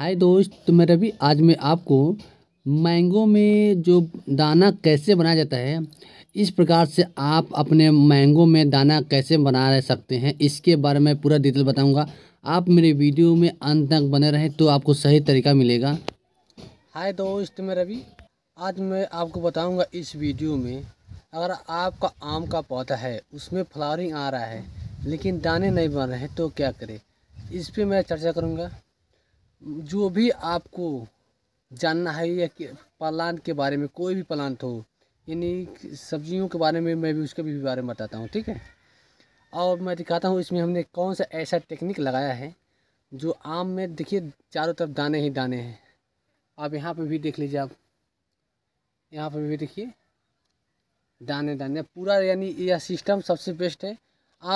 हाय दोस्त तो मैं रवि आज मैं आपको मैंगो में जो दाना कैसे बनाया जाता है इस प्रकार से आप अपने मैंगो में दाना कैसे बना रह सकते हैं इसके बारे में पूरा डिटेल बताऊंगा आप मेरे वीडियो में अंत तक बने रहें तो आपको सही तरीका मिलेगा हाय दोस्त तो मैं रवि आज मैं आपको बताऊंगा इस वीडियो में अगर आपका आम का पौधा है उसमें फ्लावरिंग आ रहा है लेकिन दाने नहीं बन रहे तो क्या करें इस पर मैं चर्चा करूँगा जो भी आपको जानना है या प्लान के बारे में कोई भी प्लांट हो तो यानी सब्जियों के बारे में मैं भी उसके भी बारे में बताता हूँ ठीक है और मैं दिखाता हूँ इसमें हमने कौन सा ऐसा टेक्निक लगाया है जो आम में देखिए चारों तरफ दाने ही दाने हैं आप यहाँ पे भी देख लीजिए आप यहाँ पे भी देखिए दाने दाने पूरा यानी यह सिस्टम सबसे बेस्ट है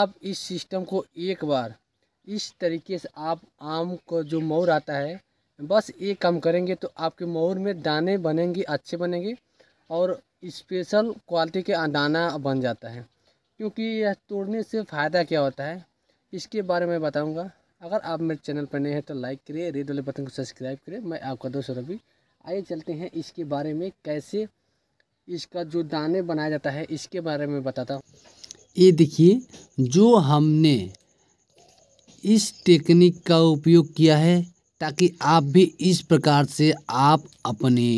आप इस सिस्टम को एक बार इस तरीके से आप आम को जो मोर आता है बस ये काम करेंगे तो आपके मोर में दाने बनेंगे अच्छे बनेंगे और स्पेशल क्वालिटी के दाना बन जाता है क्योंकि यह तोड़ने से फ़ायदा क्या होता है इसके बारे में बताऊंगा अगर आप मेरे चैनल पर नए हैं तो लाइक करिए रेड वाले बटन को सब्सक्राइब करें मैं आपका दोस्त रवि आइए चलते हैं इसके बारे में कैसे इसका जो दाने बनाया जाता है इसके बारे में बताता हूँ ये देखिए जो हमने इस टेक्निक का उपयोग किया है ताकि आप भी इस प्रकार से आप अपने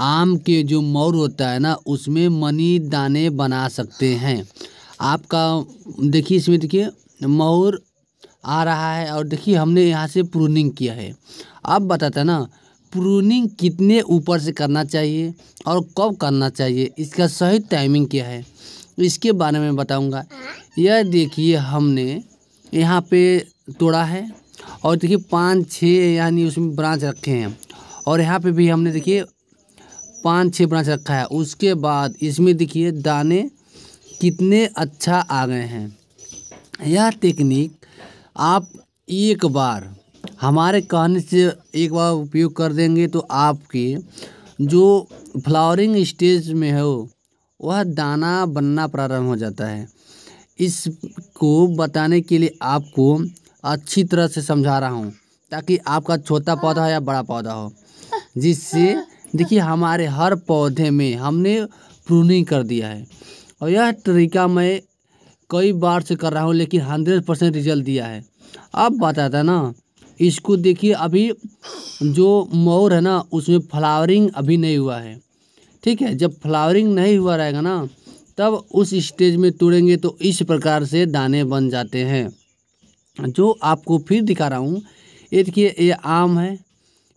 आम के जो मोर होता है ना उसमें मनी दाने बना सकते हैं आपका देखिए इसमें देखिए मोर आ रहा है और देखिए हमने यहाँ से प्रूनिंग किया है अब बताता ना प्रूनिंग कितने ऊपर से करना चाहिए और कब करना चाहिए इसका सही टाइमिंग क्या है इसके बारे में बताऊंगा यह देखिए हमने यहाँ पे तोड़ा है और देखिए पाँच छः यानी उसमें ब्रांच रखे हैं और यहाँ पे भी हमने देखिए पाँच छः ब्रांच रखा है उसके बाद इसमें देखिए दाने कितने अच्छा आ गए हैं यह टेक्निक आप एक बार हमारे कहने से एक बार उपयोग कर देंगे तो आपके जो फ्लावरिंग स्टेज में हो वह दाना बनना प्रारंभ हो जाता है इसको बताने के लिए आपको अच्छी तरह से समझा रहा हूँ ताकि आपका छोटा पौधा हो या बड़ा पौधा हो जिससे देखिए हमारे हर पौधे में हमने प्रूनिंग कर दिया है और यह तरीका मैं कई बार से कर रहा हूँ लेकिन हंड्रेड परसेंट रिजल्ट दिया है अब बताता ना इसको देखिए अभी जो मोर है ना उसमें फ्लावरिंग अभी नहीं हुआ है ठीक है जब फ्लावरिंग नहीं हुआ रहेगा ना तब उस स्टेज में तोड़ेंगे तो इस प्रकार से दाने बन जाते हैं जो आपको फिर दिखा रहा हूँ ये देखिए ये आम है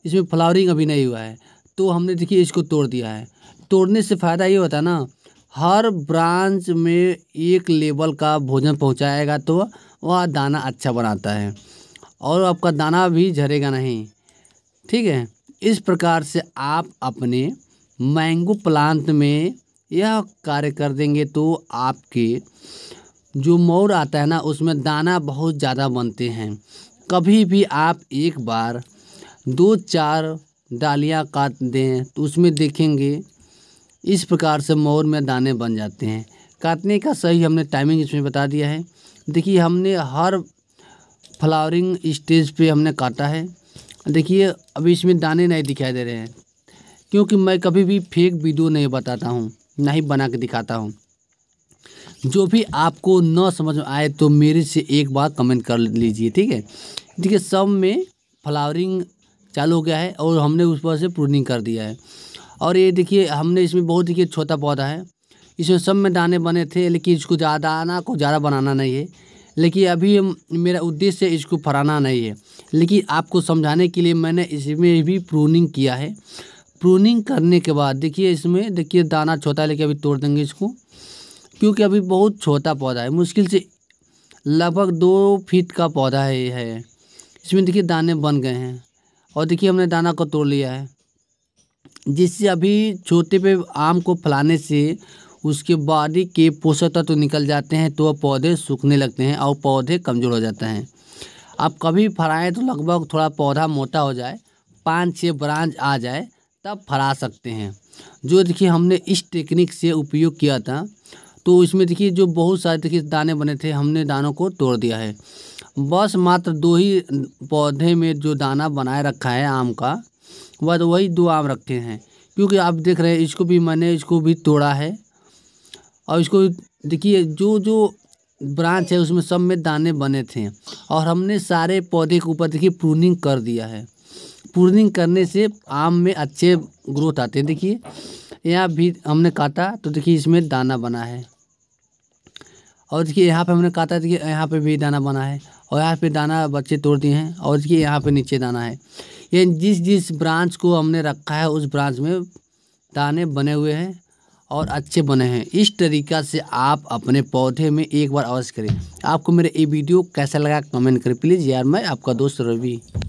इसमें फ्लावरिंग अभी नहीं हुआ है तो हमने देखिए इसको तोड़ दिया है तोड़ने से फ़ायदा ये होता है ना हर ब्रांच में एक लेवल का भोजन पहुँचाएगा तो वह दाना अच्छा बनाता है और आपका दाना भी झरेगा नहीं ठीक है इस प्रकार से आप अपने मैंगो प्लांट में यह कार्य कर देंगे तो आपके जो मोर आता है ना उसमें दाना बहुत ज़्यादा बनते हैं कभी भी आप एक बार दो चार डालियाँ काट दें तो उसमें देखेंगे इस प्रकार से मोर में दाने बन जाते हैं काटने का सही हमने टाइमिंग इसमें बता दिया है देखिए हमने हर फ्लावरिंग स्टेज पे हमने काटा है देखिए अभी इसमें दाने नहीं दिखाई दे रहे हैं क्योंकि मैं कभी भी फेक वीडियो नहीं बताता हूँ ना ही बना के दिखाता हूँ जो भी आपको न समझ में आए तो मेरे से एक बार कमेंट कर लीजिए ठीक है देखिए सब में फ्लावरिंग चालू हो गया है और हमने उस पर से प्रूनिंग कर दिया है और ये देखिए हमने इसमें बहुत देखिए छोटा पौधा है इसमें सब में दाने बने थे लेकिन इसको ज़्यादा आना को ज़्यादा बनाना नहीं है लेकिन अभी मेरा उद्देश्य इसको फराना नहीं है लेकिन आपको समझाने के लिए मैंने इसमें भी प्रूनिंग किया है प्रूनिंग करने के बाद देखिए इसमें देखिए दाना छोटा लेके अभी तोड़ देंगे इसको क्योंकि अभी बहुत छोटा पौधा है मुश्किल से लगभग दो फीट का पौधा है ये है इसमें देखिए दाने बन गए हैं और देखिए हमने दाना को तोड़ लिया है जिससे अभी छोटे पे आम को फैलाने से उसके बॉडी के पोषक तत्व तो निकल जाते हैं तो वह पौधे सूखने लगते हैं और पौधे कमज़ोर हो जाते हैं आप कभी फराएँ तो लगभग थोड़ा पौधा मोटा हो जाए पाँच छः ब्रांच आ जाए तब फरा सकते हैं जो देखिए हमने इस टेक्निक से उपयोग किया था तो इसमें देखिए जो बहुत सारे देखिए दाने बने थे हमने दानों को तोड़ दिया है बस मात्र दो ही पौधे में जो दाना बनाए रखा है आम का वह तो वही दो आम रखे हैं क्योंकि आप देख रहे हैं इसको भी मैंने इसको भी तोड़ा है और इसको देखिए जो जो ब्रांच है उसमें सब में दाने बने थे और हमने सारे पौधे के ऊपर देखिए प्रूनिंग कर दिया है प्रूनिंग करने से आम में अच्छे ग्रोथ आते हैं देखिए यहाँ भी हमने काटा तो देखिए इसमें दाना बना है और इसके यहाँ पे हमने कहा था कि यहाँ पे भी दाना बना है और यहाँ पे दाना बच्चे तोड़ दिए हैं और इसके यहाँ पे नीचे दाना है ये जिस जिस ब्रांच को हमने रखा है उस ब्रांच में दाने बने हुए हैं और अच्छे बने हैं इस तरीका से आप अपने पौधे में एक बार अवश्य करें आपको मेरा ये वीडियो कैसा लगा कमेंट करें प्लीज़ यार मैं आपका दोस्त रवि